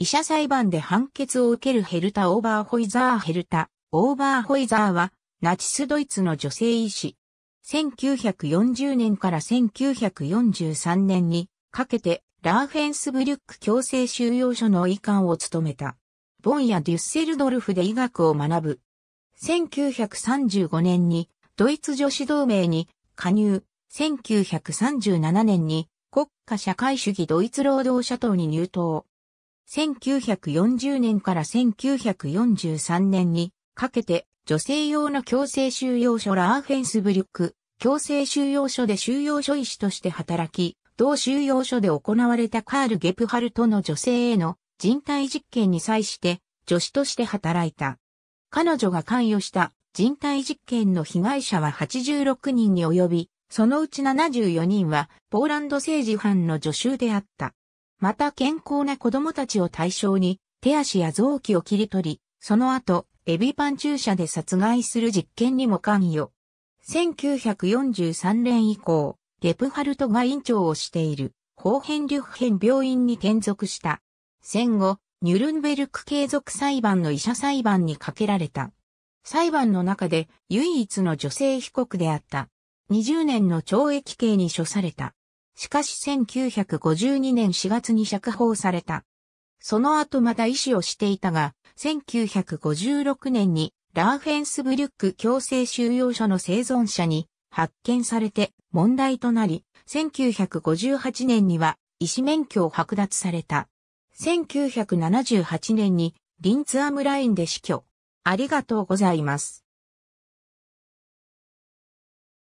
医者裁判で判決を受けるヘルタ・オーバーホイザーヘルタ・オーバーホイザーは、ナチスドイツの女性医師。1940年から1943年にかけて、ラーフェンスブリュック強制収容所の医官を務めた。ボンやデュッセルドルフで医学を学ぶ。1935年にドイツ女子同盟に加入。1937年に国家社会主義ドイツ労働者党に入党。1940年から1943年にかけて女性用の強制収容所ラーフェンスブリュック強制収容所で収容所医師として働き、同収容所で行われたカール・ゲプハルトの女性への人体実験に際して助手として働いた。彼女が関与した人体実験の被害者は86人に及び、そのうち74人はポーランド政治犯の助手であった。また健康な子供たちを対象に手足や臓器を切り取り、その後、エビパン注射で殺害する実験にも関与。1943年以降、ゲプハルトが院長をしている、ホーヘンリュッヘン病院に転属した。戦後、ニュルンベルク継続裁判の医者裁判にかけられた。裁判の中で唯一の女性被告であった。20年の懲役刑に処された。しかし1952年4月に釈放された。その後また医師をしていたが、1956年にラーフェンスブリュック強制収容所の生存者に発見されて問題となり、1958年には医師免許を剥奪された。1978年にリンツアムラインで死去。ありがとうございます。